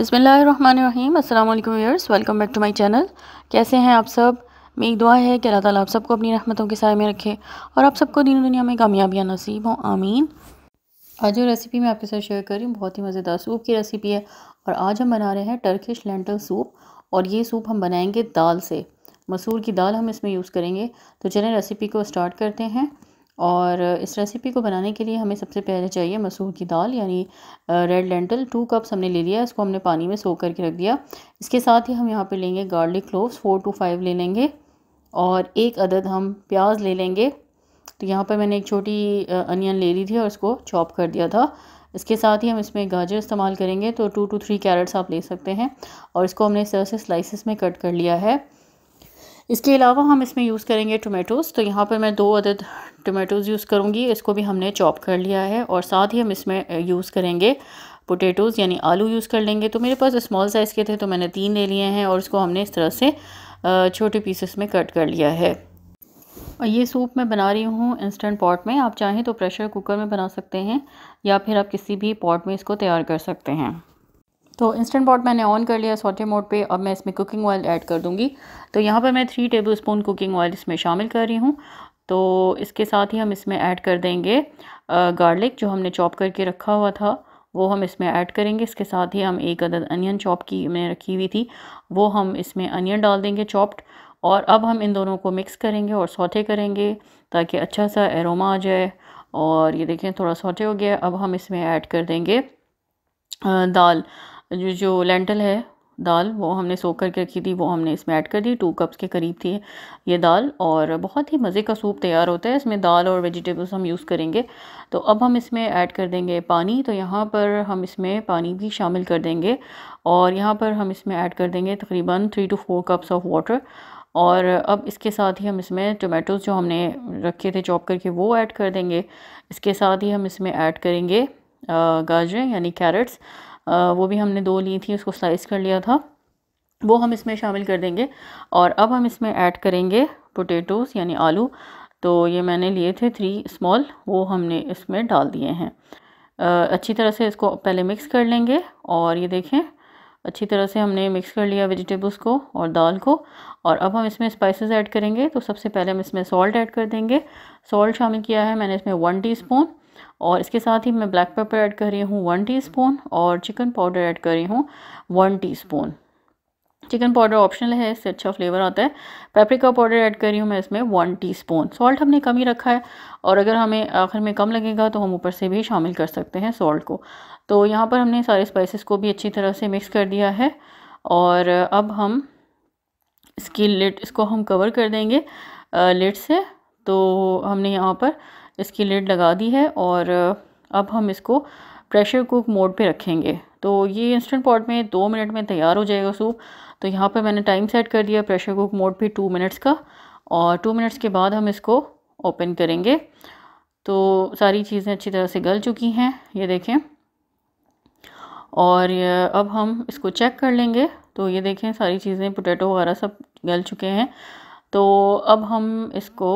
बसमीम अल्लाम viewers welcome back to my channel कैसे हैं आप सब मेरी दुआ है कि अल्लाह ताला आप सबको अपनी रहमतों के साय में रखे और आप सबको दिन दुनिया में कामयाबियाँ नसीब हों आमीन आज जो रेसिपी मैं आपके साथ शेयर कर रही हूँ बहुत ही मज़ेदार सूप की रेसिपी है और आज हम बना रहे हैं टर्किश लेंटल सूप और ये सूप हम बनाएँगे दाल से मसूर की दाल हम इसमें यूज़ करेंगे तो चलें रेसिपी को स्टार्ट करते हैं और इस रेसिपी को बनाने के लिए हमें सबसे पहले चाहिए मसूर की दाल यानी रेड लेंटल टू कप्स हमने ले लिया इसको हमने पानी में सो करके रख दिया इसके साथ ही हम यहाँ पे लेंगे garlic cloves four to five ले लेंगे और एक अदद हम प्याज ले लेंगे तो यहाँ पर मैंने एक छोटी अनियन ले ली थी और उसको चॉप कर दिया था इसके साथ ही हम इसमें गाजर इस्तेमाल करेंगे तो टू टू थ्री कैरेट्स आप ले सकते हैं और इसको हमने इस तरह से स्लाइसिस में कट कर लिया है इसके अलावा हम इसमें यूज़ करेंगे टोमेटोज़ तो यहाँ पर मैं दो अदद टोमेटोज़ यूज़ करूँगी इसको भी हमने चॉप कर लिया है और साथ ही हम इसमें यूज़ करेंगे पोटैटोज़ यानी आलू यूज़ कर लेंगे तो मेरे पास स्मॉल साइज़ के थे तो मैंने तीन ले लिए हैं और इसको हमने इस तरह से छोटे पीसेस में कट कर लिया है और ये सूप मैं बना रही हूँ इंस्टेंट पॉट में आप चाहें तो प्रेशर कुकर में बना सकते हैं या फिर आप किसी भी पॉट में इसको तैयार कर सकते हैं तो इंस्टेंट पॉट मैंने ऑन कर लिया सोटे मोड पे अब मैं इसमें कुकिंग ऑयल ऐड कर दूँगी तो यहाँ पर मैं three tablespoon cooking oil इसमें शामिल कर रही हूँ तो इसके साथ ही हम इसमें ऐड कर देंगे गार्लिक जो हमने चॉप करके रखा हुआ था वो हम इसमें ऐड करेंगे इसके साथ ही हम एक अदद अनियन चॉप की मैंने रखी हुई थी वो हम इसमें अनियन डाल देंगे चॉप्ड और अब हम इन दोनों को मिक्स करेंगे और सोटे करेंगे ताकि अच्छा सा एरोमा आ जाए और ये देखें थोड़ा सोटे हो गया अब हम इसमें ऐड कर देंगे दाल जो जो लेंटल है दाल वो हमने सो करके रखी थी वो हमने इसमें ऐड कर दी टू कप्स के करीब थी ये दाल और बहुत ही मज़े का सूप तैयार होता है इसमें दाल और वेजिटेबल्स हम यूज़ करेंगे तो अब हम इसमें ऐड कर देंगे पानी तो यहाँ पर हम इसमें पानी भी शामिल कर देंगे और यहाँ पर हम इसमें ऐड कर देंगे तकरीबन three two four cups of water और अब इसके साथ ही हम इसमें टोमेटोज़ जो हमने रखे थे चॉप करके वो ऐड कर देंगे इसके साथ ही हम इसमें ऐड करेंगे गाजरें यानी कैरेट्स वो भी हमने दो ली थी उसको स्लाइस कर लिया था वो हम इसमें शामिल कर देंगे और अब हम इसमें ऐड करेंगे पोटैटोज़ यानी आलू तो ये मैंने लिए थे थ्री स्मॉल वो हमने इसमें डाल दिए हैं अच्छी तरह से इसको पहले मिक्स कर लेंगे और ये देखें अच्छी तरह से हमने मिक्स कर लिया वेजिटेबल्स को और दाल को और अब हम इसमें स्पाइसेस ऐड करेंगे तो सबसे पहले हम इसमें सॉल्ट ऐड कर देंगे सॉल्ट शामिल किया है मैंने इसमें वन टीस्पून और इसके साथ ही मैं ब्लैक पेपर ऐड कर रही हूँ वन टी और चिकन पाउडर ऐड कर रही हूँ one T chicken powder optional है इससे अच्छा फ्लेवर आता है पेपरिका पाउडर ऐड कर रही हूँ मैं इसमें वन टीस्पून सॉल्ट हमने कम ही रखा है और अगर हमें आखिर में कम लगेगा तो हम ऊपर से भी शामिल कर सकते हैं सॉल्ट को तो यहाँ पर हमने सारे स्पाइसेस को भी अच्छी तरह से मिक्स कर दिया है और अब हम इसकी लिट इसको हम कवर कर देंगे लिट से तो हमने यहाँ पर इसकी लिड लगा दी है और अब हम इसको प्रेशर कुक मोड पे रखेंगे तो ये इंस्टेंट पॉट में दो मिनट में तैयार हो जाएगा सूप तो यहाँ पे मैंने टाइम सेट कर दिया प्रेशर कुक मोड पे टू मिनट्स का और टू मिनट्स के बाद हम इसको ओपन करेंगे तो सारी चीज़ें अच्छी तरह से गल चुकी हैं ये देखें और अब हम इसको चेक कर लेंगे तो ये देखें सारी चीज़ें पोटैटो वगैरह सब गल चुके हैं तो अब हम इसको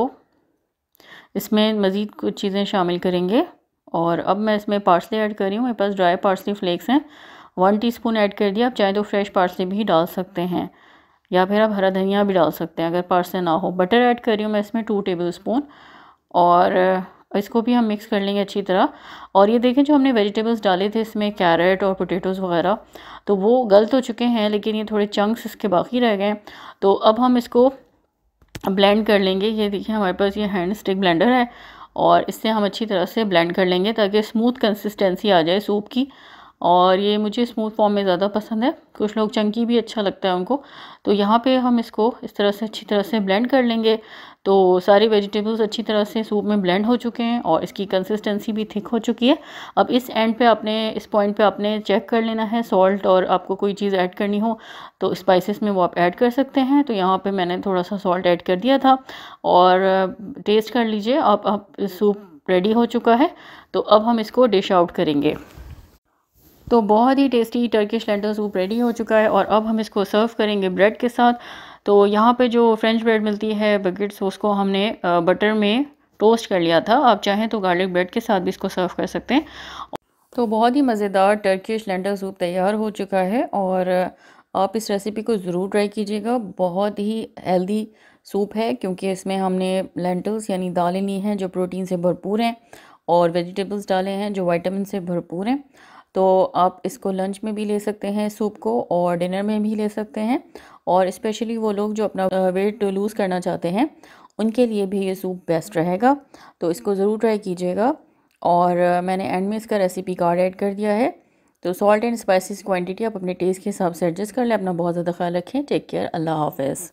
इसमें मज़ीद कुछ चीज़ें शामिल करेंगे और अब मैं इसमें पार्सली ऐड कर रही हूँ मेरे पास ड्राई पार्सली फ्लेक्स हैं वन टीस्पून ऐड कर दिया आप चाहे तो फ्रेश पार्सली भी डाल सकते हैं या फिर आप हरा धनिया भी डाल सकते हैं अगर पार्सले ना हो बटर ऐड कर रही हूँ मैं इसमें टू टेबल स्पून और इसको भी हम मिक्स कर लेंगे अच्छी तरह और ये देखें जो हमने वेजिटेबल्स डाले थे इसमें कैरेट और पोटैटोज़ वगैरह तो वो गल तो चुके हैं लेकिन ये थोड़े चंक्स इसके बाकी रह गए तो अब हम इसको ब्लेंड कर लेंगे ये देखिए हमारे पास ये हैंड स्टिक ब्लेंडर है और इससे हम अच्छी तरह से ब्लेंड कर लेंगे ताकि स्मूथ कंसिस्टेंसी आ जाए सूप की और ये मुझे स्मूथ फॉर्म में ज़्यादा पसंद है कुछ लोग चंकी भी अच्छा लगता है उनको तो यहाँ पे हम इसको इस तरह से अच्छी तरह से ब्लेंड कर लेंगे तो सारे वेजिटेबल्स अच्छी तरह से सूप में ब्लेंड हो चुके हैं और इसकी कंसिस्टेंसी भी थिक हो चुकी है अब इस एंड पे आपने इस पॉइंट पे आपने चेक कर लेना है सॉल्ट और आपको कोई चीज़ ऐड करनी हो तो स्पाइसिस में वो आप ऐड कर सकते हैं तो यहाँ पर मैंने थोड़ा सा सॉल्ट ऐड कर दिया था और टेस्ट कर लीजिए अब आप, आप सूप रेडी हो चुका है तो अब हम इसको डिश आउट करेंगे तो बहुत ही tasty Turkish lentil soup ready हो चुका है और अब हम इसको सर्व करेंगे ब्रेड के साथ तो यहाँ पे जो फ्रेंच ब्रेड मिलती है बकेट्स उसको हमने बटर में टोस्ट कर लिया था आप चाहें तो गार्लिक ब्रेड के साथ भी इसको सर्व कर सकते हैं तो बहुत ही मज़ेदार टर्किश लेंटल सूप तैयार हो चुका है और आप इस रेसिपी को ज़रूर ट्राई कीजिएगा बहुत ही हेल्दी सूप है क्योंकि इसमें हमने लेंटल्स यानी दालें ली हैं जो प्रोटीन से भरपूर हैं और वेजिटेबल्स डाले हैं जो वाइटामिन से भरपूर हैं तो आप इसको लंच में भी ले सकते हैं सूप को और डिनर में भी ले सकते हैं और इस्पेशली वो लोग जो अपना वेट लूज़ करना चाहते हैं उनके लिए भी ये सूप बेस्ट रहेगा तो इसको ज़रूर ट्राई कीजिएगा और मैंने एंड में इसका रेसिपी कार्ड ऐड कर दिया है तो सॉल्ट एंड स्पाइसेस क्वांटिटी आप अपने टेस्ट के हिसाब से एडजस्ट कर लें अपना बहुत ज़्यादा ख्याल रखें टेक केयर अल्लाह हाफिज़